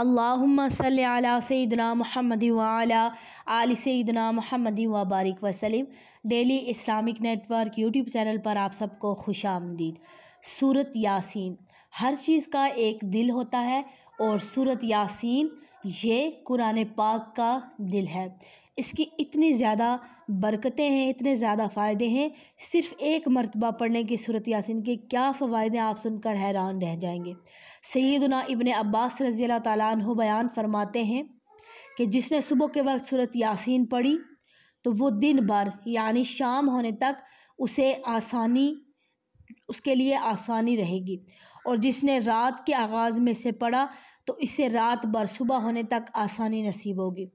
अल्लाम सदना महमद वाला आल सदना महमद वबारक वसलम daily Islamic network YouTube channel पर आप सबको खुश आमदीद सूरत यासीन हर चीज़ का एक दिल होता है और सूरत यासीन ये कुरान पाक का दिल है इसकी इतनी ज़्यादा बरकतें हैं इतने ज़्यादा फ़ायदे हैं सिर्फ़ एक मरतबा पढ़ने की सूरत यासिन के क्या फ़वाद आप सुनकर हैरान रह जाएंगे सैदना इबन अब्बास रज़ी तु बयान फरमाते हैं कि जिसने सुबह के वक्त सूरत यासिन पढ़ी तो वो दिन भर यानी शाम होने तक उसे आसानी उसके लिए आसानी रहेगी और जिसने रात के आगाज़ में से पढ़ा तो इसे रात भर सुबह होने तक आसानी नसीब होगी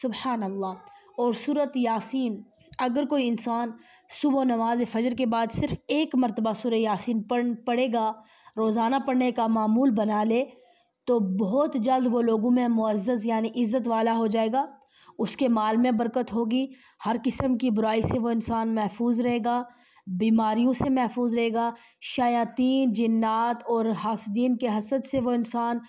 सुबहानल्ला और सूरत यासीन अगर कोई इंसान सुबह नमाज फजर के बाद सिर्फ एक मरतबा सुर यासिन पढ़ पढ़ेगा रोज़ाना पढ़ने का मामूल बना ले तो बहुत जल्द वो लोगों में मुआज़ यानी इज़्ज़त वाला हो जाएगा उसके माल में बरकत होगी हर किस्म की बुराई से वो इंसान महफूज रहेगा बीमारियों से महफूज रहेगा शयातीन जन्ात और हसदीन के हसद से वो इंसान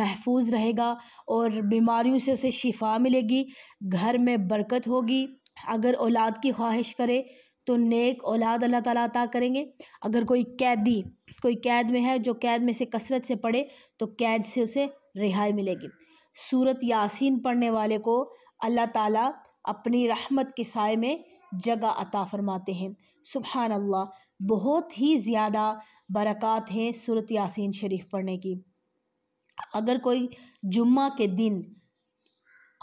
महफूज रहेगा और बीमारियों से उसे शिफा मिलेगी घर में बरकत होगी अगर औलाद की ख्वाहिश करे तो नेक औलाद अल्लाह ताला अता करेंगे अगर कोई कैदी कोई कैद में है जो कैद में से कसरत से पड़े तो कैद से उसे रिहाई मिलेगी सूरत यासीन पढ़ने वाले को अल्लाह ताला अपनी रहमत के साय में जगह अता फ़रमाते हैं सुबहान अल्लाह बहुत ही ज़्यादा बरक़ात है सूरत यासीन शरीफ पढ़ने की अगर कोई जुम्मा के दिन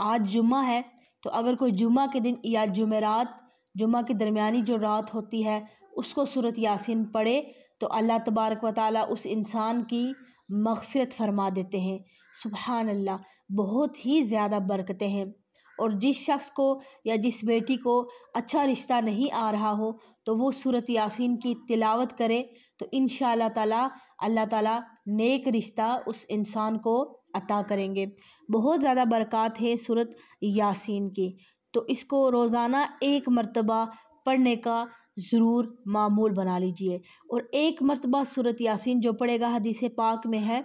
आज जुम्मा है तो अगर कोई जुम्मा के दिन या जुमेरात जुम्मा के दरमियानी जो रात होती है उसको सूरत यासीन पढ़े तो अल्लाह तबारक व उस इंसान की मगफ़रत फरमा देते हैं सुबहान अल्लाह बहुत ही ज़्यादा बरकतें हैं और जिस शख्स को या जिस बेटी को अच्छा रिश्ता नहीं आ रहा हो तो वो सूरत यासीन की तिलावत करे तो इन ताला तल्ला ताला नेक रिश्ता उस इंसान को अता करेंगे बहुत ज़्यादा बरक़ात है सूरत यासीन की तो इसको रोज़ाना एक मरतबा पढ़ने का ज़रूर मामूल बना लीजिए और एक मरतबा सूरत यासीन जो पड़ेगा हदीस पाक में है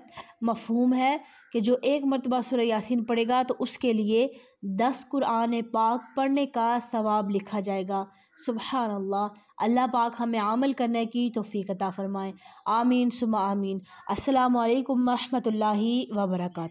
मफहूम है कि जो एक मरतबा सूर यासीन पढ़ेगा तो उसके लिए दस कुरान पाक पढ़ने का सवाब लिखा जाएगा सुबह अल्लाह अल्लाह पाक हमें अमल करने की तोफ़ी क़ता फ़रमाएँ आमीन सुबह आमीन अल्लाम वरहमल वर्का